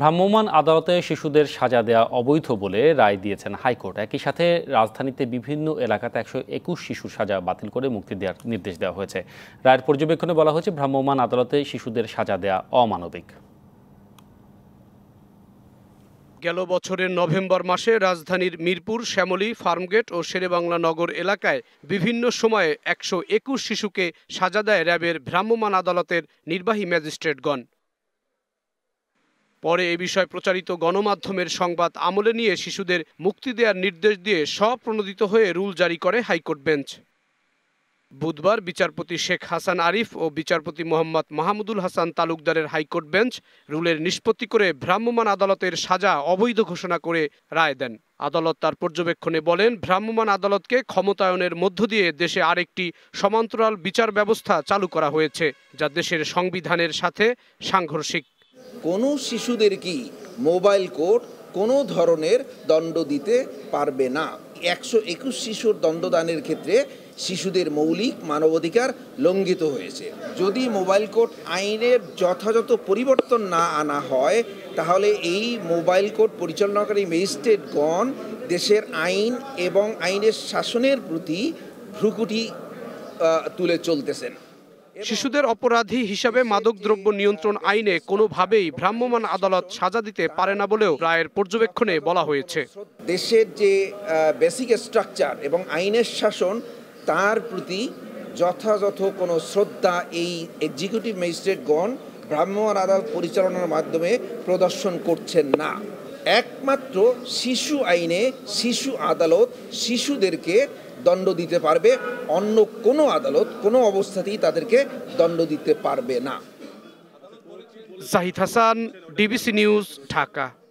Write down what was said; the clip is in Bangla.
ভ্রাম্যমাণ আদালতে শিশুদের সাজা দেয়া অবৈধ বলে রায় দিয়েছেন হাইকোর্ট একই সাথে রাজধানীতে বিভিন্ন এলাকাতে একশো একুশ শিশুর সাজা বাতিল করে মুক্তি দেওয়ার নির্দেশ দেওয়া হয়েছে রায়ের পর্যবেক্ষণে বলা হয়েছে ভ্রাম্যমাণ আদালতে শিশুদের সাজা দেয়া অমানবিক গেল বছরের নভেম্বর মাসে রাজধানীর মিরপুর শ্যামলী ফার্মগেট ও শেরেবাংলা নগর এলাকায় বিভিন্ন সময়ে একশো একুশ শিশুকে সাজা দেয় র্যাবের ভ্রাম্যমাণ আদালতের নির্বাহী ম্যাজিস্ট্রেটগণ পরে এ বিষয়ে প্রচারিত গণমাধ্যমের সংবাদ আমলে নিয়ে শিশুদের মুক্তি দেওয়ার নির্দেশ দিয়ে স্বপ্রণোদিত হয়ে রুল জারি করে হাইকোর্ট বেঞ্চ বুধবার বিচারপতি শেখ হাসান আরিফ ও বিচারপতি মোহাম্মদ মাহমুদুল হাসান তালুকদারের হাইকোর্ট বেঞ্চ রুলের নিষ্পত্তি করে ভ্রাম্যমাণ আদালতের সাজা অবৈধ ঘোষণা করে রায় দেন আদালত তার পর্যবেক্ষণে বলেন ভ্রাম্যমাণ আদালতকে ক্ষমতায়নের মধ্য দিয়ে দেশে আরেকটি সমান্তরাল বিচার ব্যবস্থা চালু করা হয়েছে যা দেশের সংবিধানের সাথে সাংঘর্ষিক কোনো শিশুদের কি মোবাইল কোর্ট কোনো ধরনের দণ্ড দিতে পারবে না একশো একুশ শিশুর দণ্ডদানের ক্ষেত্রে শিশুদের মৌলিক মানবাধিকার লঙ্ঘিত হয়েছে যদি মোবাইল কোর্ট আইনের যথাযথ পরিবর্তন না আনা হয় তাহলে এই মোবাইল কোর্ট পরিচালনাকারী ম্যাজিস্ট্রেটগণ দেশের আইন এবং আইনের শাসনের প্রতি ভ্রুকুটি তুলে চলতেছেন শিশুদের অপরাধী হিসাবে মাদকদ্রব্য নিয়ন্ত্রণ আইনে কোনোভাবেই ভ্রাম্যমাণ আদালত সাজা দিতে পারে না বলেও রায়ের পর্যবেক্ষণে বলা হয়েছে দেশের যে বেসিক স্ট্রাকচার এবং আইনের শাসন তার প্রতি যথাযথ কোনো শ্রদ্ধা এই এক্সিকিউটিভ ম্যাজিস্ট্রেটগণ ভ্রাম্যমান আদালত পরিচালনার মাধ্যমে প্রদর্শন করছেন না একমাত্র শিশু আইনে শিশু আদালত শিশুদেরকে দণ্ড দিতে পারবে অন্য কোনো আদালত কোনো অবস্থাতেই তাদেরকে দণ্ড দিতে পারবে না জাহিদ হাসান ডিবিসি নিউজ ঢাকা